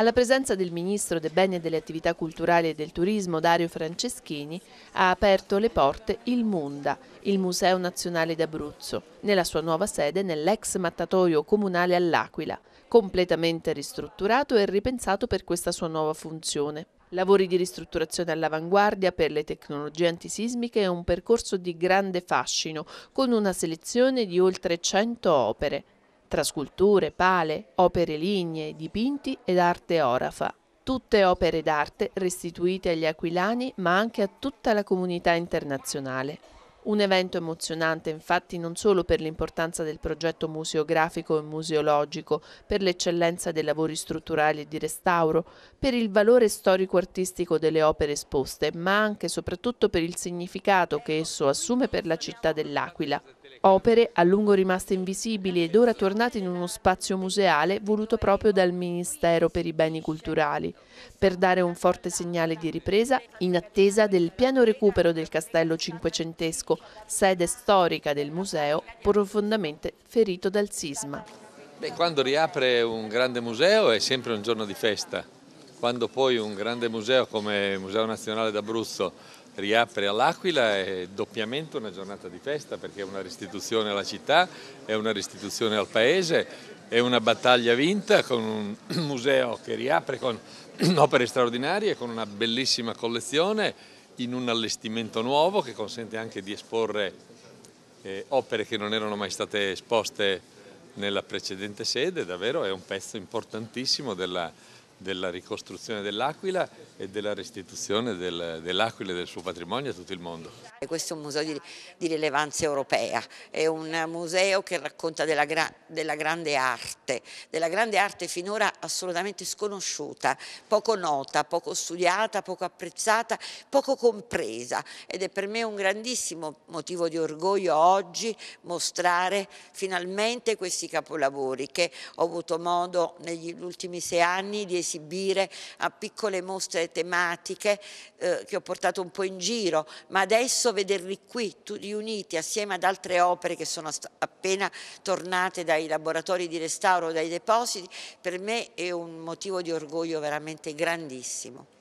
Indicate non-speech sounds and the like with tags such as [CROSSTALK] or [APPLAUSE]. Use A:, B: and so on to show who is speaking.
A: Alla presenza del Ministro dei Beni e delle Attività Culturali e del Turismo, Dario Franceschini, ha aperto le porte il Munda, il Museo Nazionale d'Abruzzo, nella sua nuova sede nell'ex mattatoio comunale all'Aquila, completamente ristrutturato e ripensato per questa sua nuova funzione. Lavori di ristrutturazione all'avanguardia per le tecnologie antisismiche e un percorso di grande fascino, con una selezione di oltre 100 opere tra sculture, pale, opere lignee, dipinti ed arte orafa. Tutte opere d'arte restituite agli aquilani ma anche a tutta la comunità internazionale. Un evento emozionante infatti non solo per l'importanza del progetto museografico e museologico, per l'eccellenza dei lavori strutturali e di restauro, per il valore storico-artistico delle opere esposte, ma anche e soprattutto per il significato che esso assume per la città dell'Aquila, Opere a lungo rimaste invisibili ed ora tornate in uno spazio museale voluto proprio dal Ministero per i Beni Culturali, per dare un forte segnale di ripresa in attesa del pieno recupero del castello cinquecentesco, sede storica del museo profondamente ferito dal sisma.
B: Beh, quando riapre un grande museo è sempre un giorno di festa, quando poi un grande museo come il Museo Nazionale d'Abruzzo riapre all'Aquila è doppiamente una giornata di festa perché è una restituzione alla città, è una restituzione al paese, è una battaglia vinta con un [CLEARS THROAT] museo che riapre con [CLEARS THROAT] opere straordinarie, con una bellissima collezione, in un allestimento nuovo che consente anche di esporre eh, opere che non erano mai state esposte nella precedente sede, davvero è un pezzo importantissimo della della ricostruzione dell'Aquila e della restituzione del, dell'Aquila e del suo patrimonio a tutto il mondo.
C: Questo è un museo di, di rilevanza europea, è un museo che racconta della, gra, della, grande arte, della grande arte finora assolutamente sconosciuta, poco nota, poco studiata, poco apprezzata, poco compresa ed è per me un grandissimo motivo di orgoglio oggi mostrare finalmente questi capolavori che ho avuto modo negli ultimi sei anni di esibire a piccole mostre tematiche eh, che ho portato un po' in giro, ma adesso vederli qui, tutti uniti assieme ad altre opere che sono appena tornate dai laboratori di restauro, dai depositi, per me è un motivo di orgoglio veramente grandissimo.